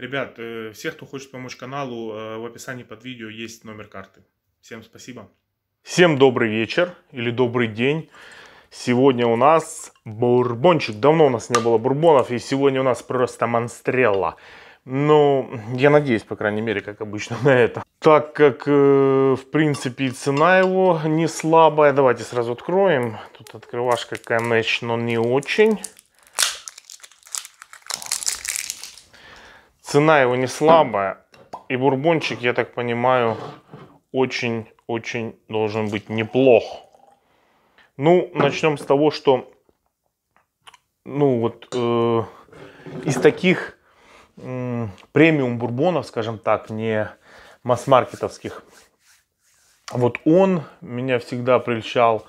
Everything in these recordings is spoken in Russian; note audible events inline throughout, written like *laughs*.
Ребят, э, всех, кто хочет помочь каналу, э, в описании под видео есть номер карты. Всем спасибо. Всем добрый вечер или добрый день. Сегодня у нас бурбончик. Давно у нас не было бурбонов, и сегодня у нас просто монстрелла. Ну, я надеюсь, по крайней мере, как обычно, на это. Так как, э, в принципе, цена его не слабая. Давайте сразу откроем. Тут открывашка, конечно, не очень. Цена его не слабая. И бурбончик, я так понимаю, очень-очень должен быть неплох. Ну, начнем с того, что ну вот э, из таких э, премиум бурбонов, скажем так, не масс-маркетовских, вот он меня всегда прельщал.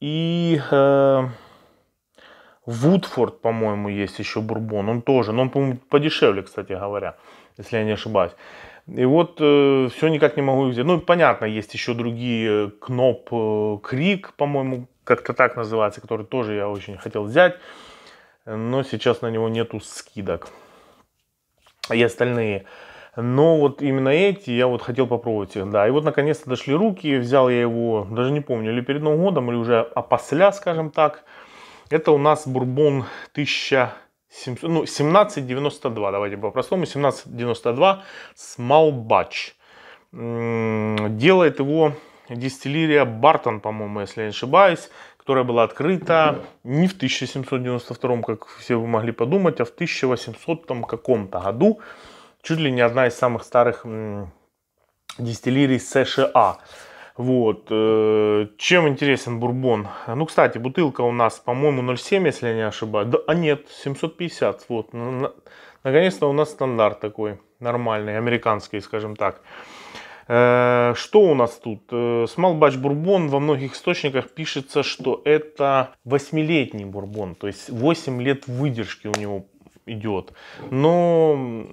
И э, Вудфорд, по-моему, есть еще бурбон. Он тоже, но он, по-моему, подешевле, кстати говоря, если я не ошибаюсь. И вот э, все никак не могу взять. Ну, понятно, есть еще другие. Э, Кноп э, Крик, по-моему, как-то так называется, который тоже я очень хотел взять. Но сейчас на него нету скидок. И остальные. Но вот именно эти я вот хотел попробовать их, да. И вот наконец-то дошли руки, взял я его, даже не помню, или перед Новым годом, или уже опосля, скажем так. Это у нас бурбон 1700, ну, 1792, давайте по-простому, 1792 Смалбач. Делает его дистиллерия Бартон, по-моему, если я не ошибаюсь, которая была открыта не в 1792, как все вы могли подумать, а в 1800 каком-то году. Чуть ли не одна из самых старых дистиллерий США. Вот. Э, чем интересен бурбон? Ну, кстати, бутылка у нас, по-моему, 0,7, если я не ошибаюсь. Да, а нет, 750. Вот. Наконец-то у нас стандарт такой нормальный, американский, скажем так. Э, что у нас тут? Смалбач э, бурбон во многих источниках пишется, что это восьмилетний бурбон, то есть 8 лет выдержки у него идет. Но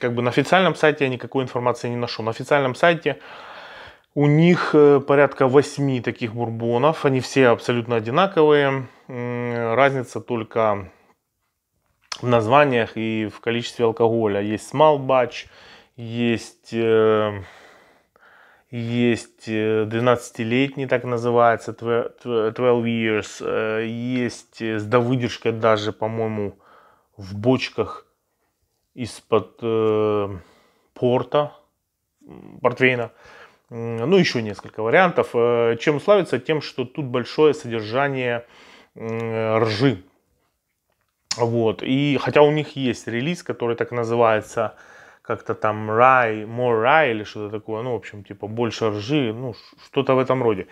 как бы на официальном сайте я никакой информации не нашел. На официальном сайте у них э, порядка 8 таких бурбонов. Они все абсолютно одинаковые. Разница только в названиях и в количестве алкоголя. Есть small batch, есть, э, есть 12-летний, э, так называется, 12 years. Есть с довыдержкой даже, по-моему, в бочках из-под порта, портвейна ну еще несколько вариантов. Э, чем славится? Тем, что тут большое содержание ржи. Вот. И хотя у них есть релиз, который так называется как-то там рай, more рай или что-то такое, ну, в общем, типа больше ржи, ну, что-то в этом роде.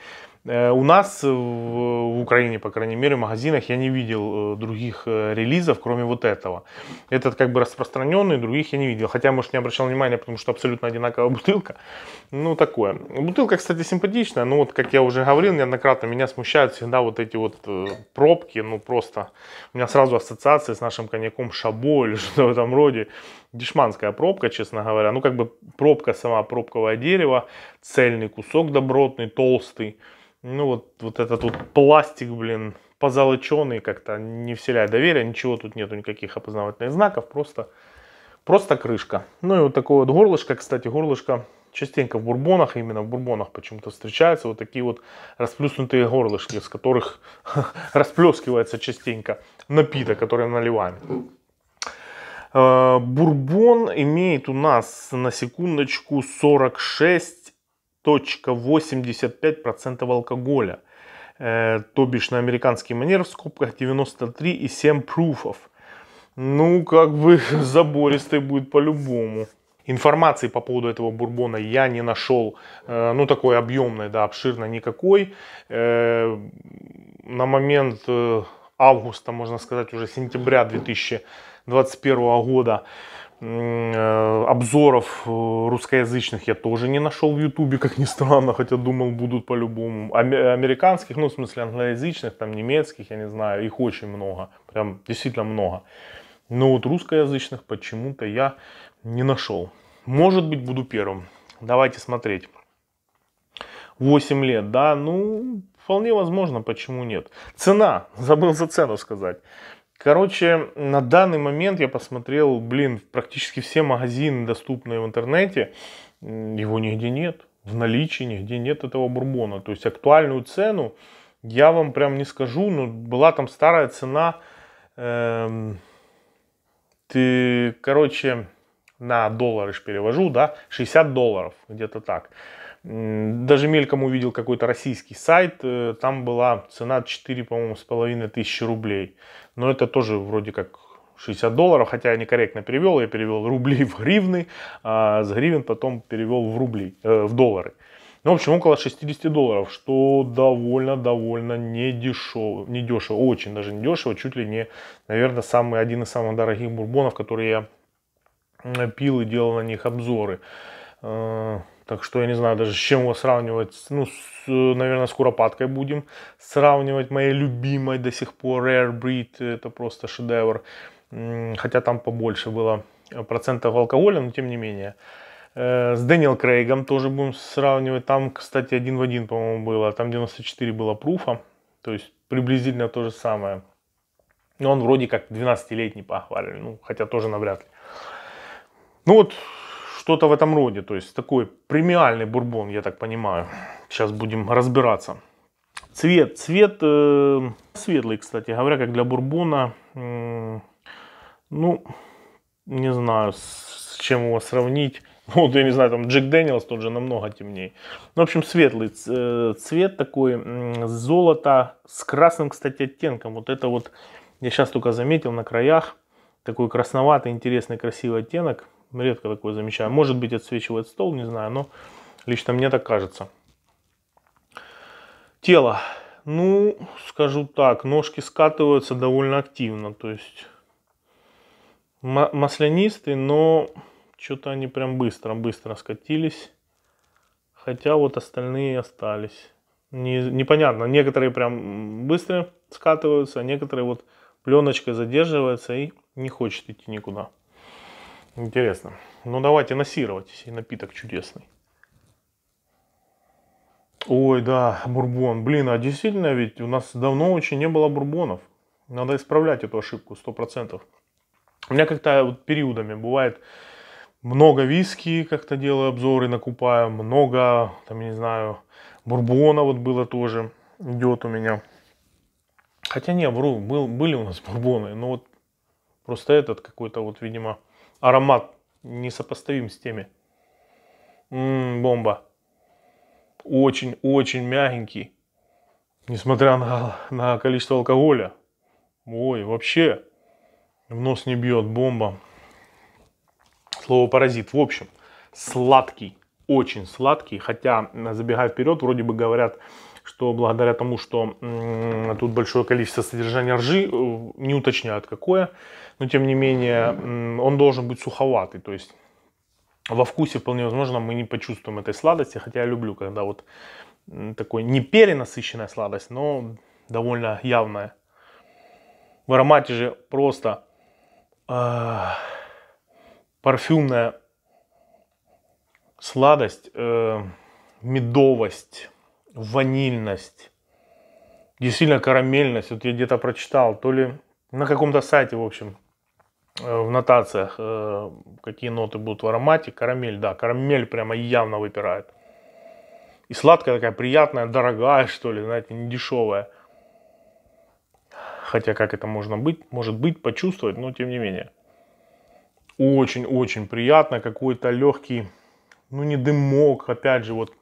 Э, у нас э, в Украине, по крайней мере, в магазинах я не видел э, других релизов, кроме вот этого. Этот как бы распространенный, других я не видел. Хотя, может, не обращал внимания, потому что абсолютно одинаковая *laughs* бутылка. Ну, такое. Бутылка, кстати, симпатичная. Но вот, как я уже говорил неоднократно, меня смущают всегда вот эти вот пробки. Ну, просто у меня сразу ассоциации с нашим коньяком Шабо *laughs* или что-то в этом роде. Дешманская пробка, честно говоря. Ну, как бы пробка сама, пробковое дерево, цельный кусок добротный, толстый. Ну вот, вот этот вот пластик, блин, позолоченный как-то не вселяет доверия, ничего тут нету, никаких опознавательных знаков, просто, просто крышка. Ну и вот такое вот горлышко, кстати, горлышко частенько в бурбонах, именно в бурбонах почему-то встречаются вот такие вот расплюснутые горлышки, с которых *laughs* расплескивается частенько напиток, который наливаем. Э, бурбон имеет у нас на секундочку 46 0,85% алкоголя, э, то бишь на американский манер в скобках 93,7 пруфов. Ну, как бы *laughs* забористый будет по-любому. Информации по поводу этого бурбона я не нашел, э, ну, такой объемной, да, обширной никакой. Э, на момент э, августа, можно сказать, уже сентября 2021 года Э, обзоров э, русскоязычных я тоже не нашел в Ютубе, как ни странно, хотя думал, будут по-любому. Американских, ну, в смысле англоязычных, там, немецких, я не знаю, их очень много, прям действительно много. Но вот русскоязычных почему-то я не нашел. Может быть, буду первым. Давайте смотреть. 8 лет, да, ну, вполне возможно, почему нет. Цена, *laughs* забыл за цену сказать. Короче, на данный момент я посмотрел, блин, практически все магазины, доступные в интернете, его нигде нет, в наличии нигде нет этого бурбона. То есть актуальную цену я вам прям не скажу, но была там старая цена, эм, ты, короче, на доллары ж перевожу, да, 60 долларов, где-то так. Даже мельком увидел какой-то российский сайт, э, там была цена 4, по-моему, с половиной тысячи рублей. Но это тоже вроде как 60 долларов, хотя я некорректно перевел, я перевел *laughs* рубли в гривны, а с гривен потом перевел в рубли, э, в доллары. Ну, в общем, около 60 долларов, что довольно-довольно недешево, недешево, очень даже недешево, чуть ли не, наверное, самый, один из самых дорогих бурбонов, которые я пил и делал на них обзоры. Э, так что я не знаю даже с чем его сравнивать. Ну, с, э, наверное, с Куропаткой будем сравнивать. Моей любимой до сих пор Rare Breed. Это просто шедевр. Хотя там побольше было э, процентов алкоголя, но тем не менее. Э, с Дэниел Крейгом тоже будем сравнивать. Там, кстати, один в один, по-моему, было. Там 94 было пруфа. То есть приблизительно то же самое. Но он вроде как 12-летний по акварелю. Ну, хотя тоже навряд ли. Ну вот, что-то в этом роде. То есть такой премиальный бурбон, я так понимаю. Сейчас будем разбираться. Цвет. Цвет э, светлый, кстати говоря, как для бурбона. Э, ну, не знаю, с чем его сравнить. *laughs* вот, я не знаю, там Джек Дэниелс тот же намного темнее. Ну, в общем, светлый э, цвет такой, золото с красным, кстати, оттенком. Вот это вот, я сейчас только заметил на краях, такой красноватый, интересный, красивый оттенок. Редко такое замечаю. Может быть, отсвечивает стол, не знаю, но лично мне так кажется. Тело. Ну, скажу так, ножки скатываются довольно активно, то есть маслянистые, но что-то они прям быстро-быстро скатились. Хотя вот остальные остались. Не, непонятно, некоторые прям быстро скатываются, а некоторые вот пленочкой задерживаются и не хочет идти никуда. Интересно. Ну давайте насировать, сей напиток чудесный. Ой, да, бурбон. Блин, а действительно ведь у нас давно очень не было бурбонов. Надо исправлять эту ошибку 100%. У меня как-то вот периодами бывает много виски, как-то делаю обзоры, накупаю, много, там, не знаю, бурбона вот было тоже, идет у меня. Хотя не, вру, был, были у нас бурбоны, но вот просто этот какой-то вот, видимо, Аромат несопоставим с теми. Ммм, бомба. Очень-очень мягенький. Несмотря на, на количество алкоголя. Ой, вообще. В нос не бьет бомба. Слово паразит. В общем, сладкий. Очень сладкий. Хотя, забегая вперед, вроде бы говорят, что благодаря тому, что тут большое количество содержания ржи, э, не уточняют какое, но тем не менее он должен быть суховатый, то есть во вкусе вполне возможно мы не почувствуем этой сладости, хотя я люблю, когда вот такой не перенасыщенная сладость, но довольно явная. В аромате же просто э, парфюмная сладость, э, медовость, ванильность, действительно карамельность. Вот я где-то прочитал, то ли на каком-то сайте, в общем, э, в нотациях, э, какие ноты будут в аромате. Карамель, да, карамель прямо явно выпирает. И сладкая такая приятная, дорогая, что ли, знаете, не дешевая. Хотя как это можно быть, может быть, почувствовать, но тем не менее. Очень-очень приятно, какой-то легкий, ну не дымок, опять же, вот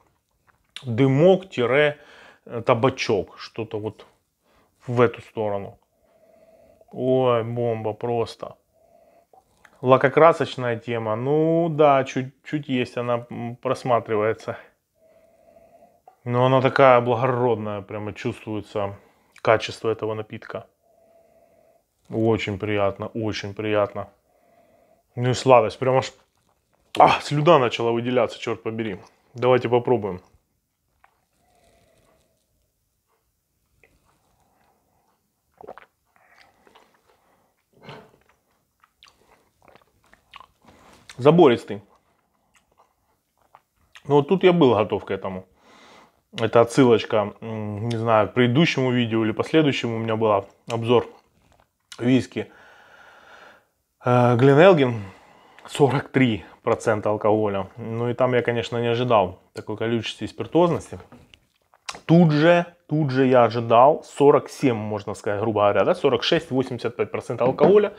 дымок-табачок. Э, что-то вот в эту сторону. Ой, бомба просто. Лакокрасочная тема. Ну да, чуть-чуть есть, она просматривается. Но она такая благородная, прямо чувствуется качество этого напитка. Очень приятно, очень приятно. Ну и сладость, прямо аж а, слюда начала выделяться, черт побери. Давайте попробуем. забористый. Но ну, вот тут я был готов к этому. Это отсылочка, не знаю, к предыдущему видео или последующему у меня был обзор виски. Глен э, 43% алкоголя. Ну и там я, конечно, не ожидал такой количества спиртозности. Тут же, тут же я ожидал 47, можно сказать, грубо говоря, да, 46-85% алкоголя.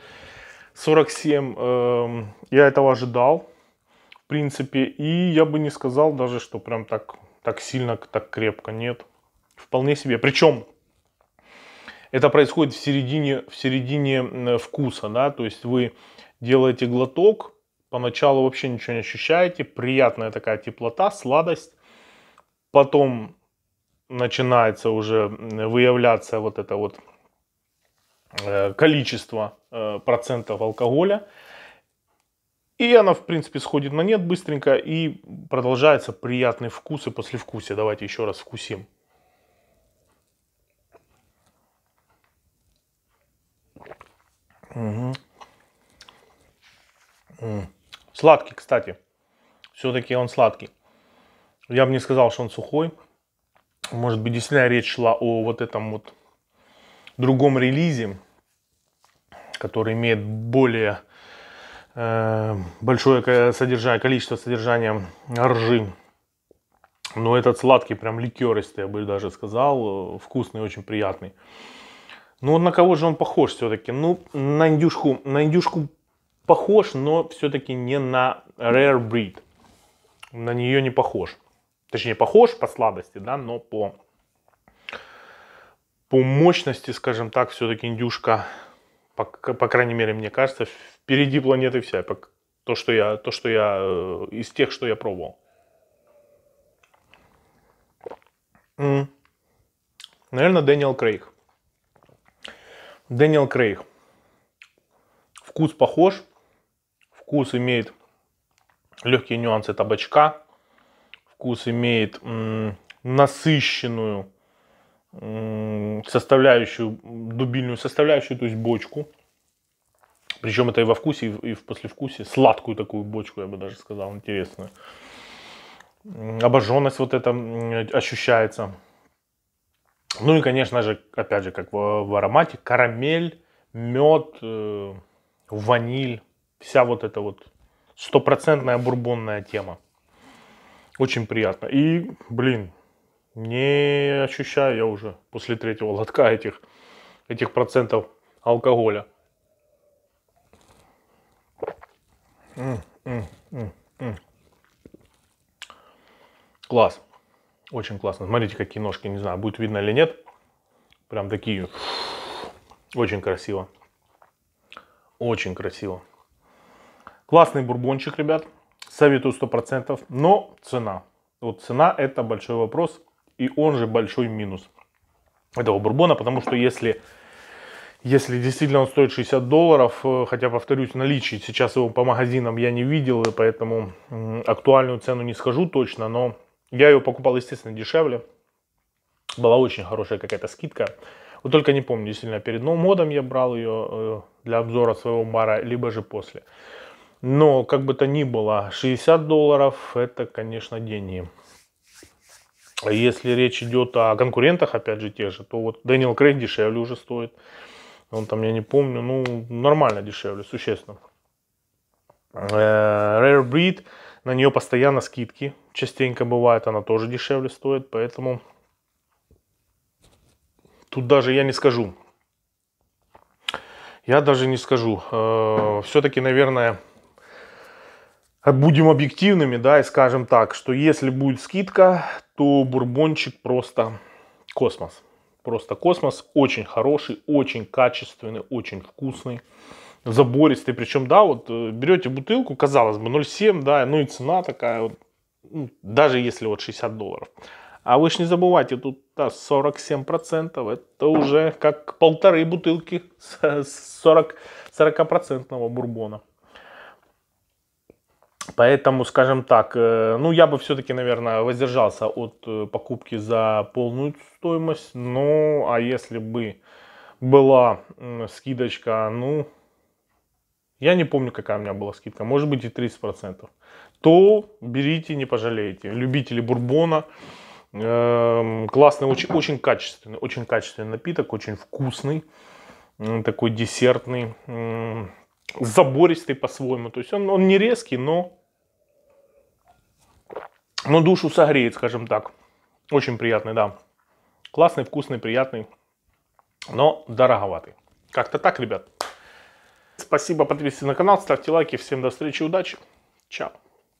47 э, эм, я этого ожидал, в принципе, и я бы не сказал даже, что прям так, так сильно, так крепко, нет. Вполне себе. Причем это происходит в середине, в середине вкуса, да, то есть вы делаете глоток, поначалу вообще ничего не ощущаете, приятная такая теплота, сладость, потом начинается уже выявляться вот это вот Э, количество э, процентов алкоголя. И она, в принципе, сходит на нет быстренько и продолжается приятный вкус и послевкусие. Давайте еще раз вкусим. Угу. Сладкий, кстати. Все-таки он сладкий. Я бы не сказал, что он сухой. Может быть, действительно речь шла о вот этом вот другом релизе который имеет более э, большое содержание, количество содержания ржи. Но этот сладкий, прям ликеристый, я бы даже сказал, э, вкусный, очень приятный. Ну, на кого же он похож все-таки? Ну, на индюшку, на индюшку похож, но все-таки не на rare breed. На нее не похож. Точнее, похож по сладости, да, но по, по мощности, скажем так, все-таки индюшка по, по крайней мере, мне кажется, впереди планеты вся. То, что я, то, что я э, из тех, что я пробовал. Наверное, Дэниел Крейг. Дэниел Крейг. Вкус похож. Вкус имеет легкие нюансы табачка. Вкус имеет м- насыщенную составляющую, дубильную составляющую, то есть бочку. Причем это и во вкусе, и в послевкусе. Сладкую такую бочку, я бы даже сказал, интересную. Обожженность вот это ощущается. Ну и, конечно же, опять же, как в, в аромате, карамель, мед, э, ваниль. Вся вот эта вот стопроцентная бурбонная тема. Очень приятно. И, блин, не ощущаю я уже после третьего лотка этих, этих процентов алкоголя. Класс. Очень классно. Смотрите, какие ножки. Не знаю, будет видно или нет. Прям такие. Очень красиво. Очень красиво. Классный бурбончик, ребят. Советую 100%. Но цена. Вот цена это большой вопрос и он же большой минус этого бурбона, потому что если, если действительно он стоит 60 долларов, э, хотя, повторюсь, наличие сейчас его по магазинам я не видел, и поэтому актуальную цену не скажу точно, но я его покупал, естественно, дешевле. Была очень хорошая какая-то скидка. Вот только не помню, действительно, перед Новым модом я брал ее э, для обзора своего бара, либо же после. Но, как бы то ни было, 60 долларов это, конечно, деньги. Если речь идет о конкурентах, опять же, те же, то вот Дэниел Крейг дешевле уже стоит. Он там, я не помню, ну, нормально дешевле, существенно. Э, Rare Breed, на нее постоянно скидки, частенько бывает, она тоже дешевле стоит, поэтому тут даже я не скажу. Я даже не скажу. Э, Все-таки, наверное, а будем объективными, да, и скажем так, что если будет скидка, то бурбончик просто космос. Просто космос, очень хороший, очень качественный, очень вкусный, забористый. Причем, да, вот э, берете бутылку, казалось бы, 0,7, да, ну и цена такая, вот, ну, даже если вот 60 долларов. А вы ж не забывайте, тут да, 47%, это уже как полторы бутылки 40, 40% бурбона. Поэтому, скажем так, э, ну я бы все-таки, наверное, воздержался от э, покупки за полную стоимость. Ну, а если бы была скидочка, ну, я не помню, какая у меня была скидка, может быть и 30%, то берите, не пожалеете. Любители бурбона, эм, классный, очень, очень качественный, очень качественный напиток, очень вкусный, такой десертный забористый по-своему. То есть он, он не резкий, но, но душу согреет, скажем так. Очень приятный, да. Классный, вкусный, приятный, но дороговатый. Как-то так, ребят. Спасибо, подписывайтесь на канал, ставьте лайки. Всем до встречи, удачи. Чао.